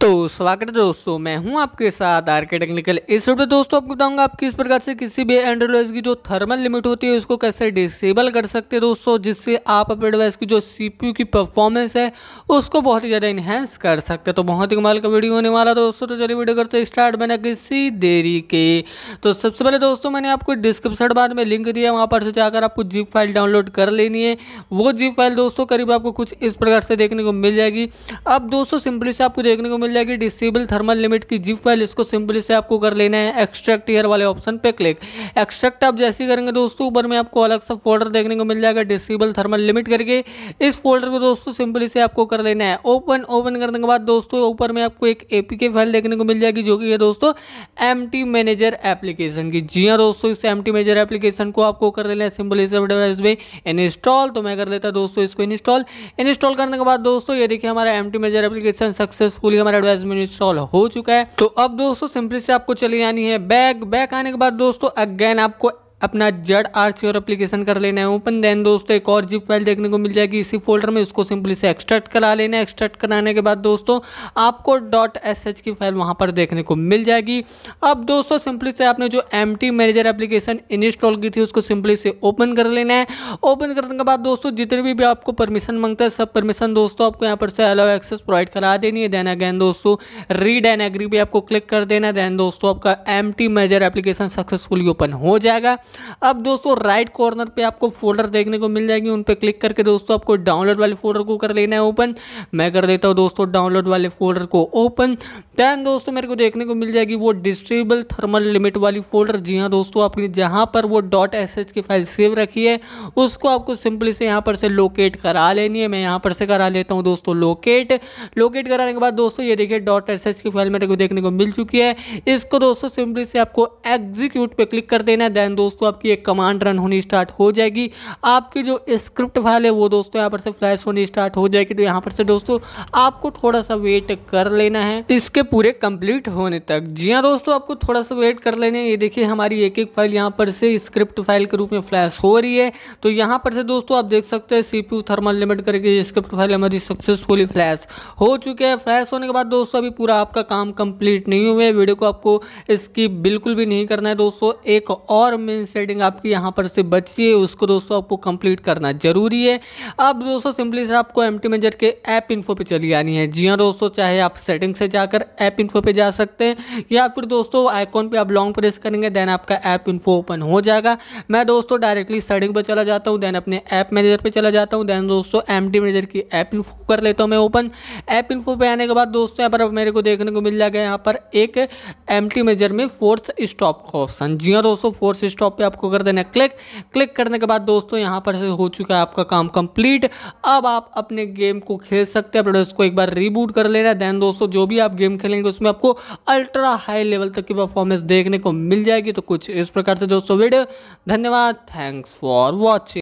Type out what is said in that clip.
तो स्वागत है दोस्तों मैं हूं आपके साथ आर के टेक्निकल इस वीडियो दोस्तों आपको बताऊंगा आप किस प्रकार से किसी भी एंड्रॉइड की जो थर्मल लिमिट होती है उसको कैसे डिसेबल कर सकते हैं दोस्तों जिससे आप अपने डिवाइस की जो सीपीयू की परफॉर्मेंस है उसको बहुत ही ज़्यादा इन्हेंस कर सकते हैं तो बहुत ही कमाल का वीडियो होने वाला दोस्तों तो चलिए वीडियो करते स्टार्ट मैंने किसी देरी के तो सबसे पहले दोस्तों मैंने आपको डिस्क्रिप्शन बाद में लिंक दिया वहाँ पर से जाकर आपको जीप फाइल डाउनलोड कर लेनी है वो जीप फाइल दोस्तों करीब आपको कुछ इस प्रकार से देखने को मिल जाएगी अब दोस्तों सिंपली से आपको देखने को मिल मिल जाएगी डिसेबल थर्मल लिमिट की जिप फाइल इसको सिंपली से आपको कर लेना है एक्सट्रैक्ट ईयर वाले ऑप्शन पे क्लिक एक्सट्रैक्ट आप जैसे ही करेंगे दोस्तों ऊपर में आपको अलग सा फोल्डर देखने को मिल जाएगा डिसेबल थर्मल लिमिट करके इस फोल्डर को दोस्तों सिंपली से आपको कर लेना है ओपन ओपन करने के बाद दोस्तों ऊपर में आपको एक एपीके फाइल देखने को मिल जाएगी जो कि है दोस्तों एम मैनेजर एप्लीकेशन की जी हाँ दोस्तों इस एम मैनेजर एप्लीकेशन को आपको कर लेना है सिंपली से डिवाइस में इंस्टॉल तो मैं कर लेता दोस्तों इसको इंस्टॉल इंस्टॉल करने के बाद दोस्तों ये देखिए हमारा एम मैनेजर एप्लीकेशन सक्सेसफुली हमारा एडवाइस मेनू इंस्टॉल हो चुका है तो अब दोस्तों सिंपली से आपको चले जानी है बैक बैक आने के बाद दोस्तों अगेन आपको अपना जड आर सी और अप्लीकेशन कर लेना है ओपन देन दोस्तों एक और जिप फाइल देखने को मिल जाएगी इसी फोल्डर में उसको सिंपली से एक्सट्रैक्ट करा लेना है एक्सट्रैक्ट कराने के बाद दोस्तों आपको डॉट एस एच की फाइल वहाँ पर देखने को मिल जाएगी अब दोस्तों सिंपली से आपने जो M T manager application install की थी उसको सिंपली से ओपन कर लेना है ओपन करने के बाद दोस्तों जितने भी, भी आपको परमिशन मांगता है सब परमिशन दोस्तों आपको यहाँ पर से अलाउ एक्सेस प्रोवाइड करा देनी है देन अगैन दोस्तों रीड एंड एग्री भी आपको क्लिक कर देना है देन दोस्तों आपका M T manager application successfully open हो जाएगा अब दोस्तों राइट कॉर्नर पे आपको फोल्डर देखने को मिल जाएगी उन पर क्लिक करके दोस्तों आपको डाउनलोड वाले फोल्डर को कर लेना है ओपन मैं कर देता हूँ दोस्तों डाउनलोड वाले फोल्डर को ओपन दैन दोस्तों मेरे को देखने को मिल जाएगी वो डिस्ट्रेबल थर्मल लिमिट वाली फोल्डर जी हाँ दोस्तों आपकी जहाँ पर वो डॉट एस की फाइल सेव रखी है उसको आपको सिंपली से यहाँ पर से लोकेट करा लेनी है मैं यहाँ पर से करा लेता हूँ दोस्तों लोकेट लोकेट कराने के बाद दोस्तों ये देखिए डॉट एस की फाइल मेरे को देखने को मिल चुकी है इसको दोस्तों सिंपली से आपको एग्जीक्यूट पर क्लिक कर देना है दैन दोस्तों दोस्तों आपकी एक कमांड रन होनी स्टार्ट हो जाएगी आपकी जो स्क्रिप्ट फाइल है वो दोस्तों यहाँ पर से फ्लैश होनी स्टार्ट हो जाएगी तो यहाँ पर से दोस्तों आपको थोड़ा सा वेट कर लेना है इसके पूरे कंप्लीट होने तक जी हाँ दोस्तों आपको थोड़ा सा वेट कर लेना है ये देखिए हमारी एक एक फाइल यहाँ पर से स्क्रिप्ट फाइल के रूप में फ्लैश हो रही है तो यहाँ पर से दोस्तों आप देख सकते हैं सी थर्मल लिमिट करके स्क्रिप्ट फाइल हमारी सक्सेसफुली फ्लैश हो चुके हैं फ्लैश होने के बाद दोस्तों अभी पूरा आपका काम कंप्लीट नहीं हुआ है वीडियो को आपको इसकी बिल्कुल भी नहीं करना है दोस्तों एक और मीन सेटिंग आपकी यहाँ पर से बची है उसको दोस्तों आपको कंप्लीट करना ज़रूरी है अब दोस्तों सिंपली से आपको एम टी मेजर के ऐप इन्फो पे चली आनी है जी हाँ दोस्तों चाहे आप सेटिंग से जाकर ऐप इन्फो पे जा सकते हैं या फिर दोस्तों आइकॉन पे आप लॉन्ग प्रेस करेंगे देन आपका ऐप इन्फो ओपन हो जाएगा मैं दोस्तों डायरेक्टली सेटिंग पर चला जाता हूँ देन अपने ऐप मैनेजर पर चला जाता हूँ देन दोस्तों एम मैनेजर की ऐप इन्फो कर लेता हूँ मैं ओपन ऐप इन्फो पर आने के बाद दोस्तों यहाँ पर मेरे को देखने को मिल जाएगा यहाँ पर एक एम मेजर में फोर्थ स्टॉप का ऑप्शन जी हाँ दोस्तों फोर्थ स्टॉप पे आपको कर देना है क्लिक क्लिक करने के बाद दोस्तों यहाँ पर हो चुका है आपका काम कंप्लीट अब आप अपने गेम को खेल सकते हैं अपने उसको एक बार रिबूट कर लेना देन दोस्तों जो भी आप गेम खेलेंगे उसमें आपको अल्ट्रा हाई लेवल तक की परफॉर्मेंस देखने को मिल जाएगी तो कुछ इस प्रकार से दोस्तों वीडियो धन्यवाद थैंक्स फॉर वॉचिंग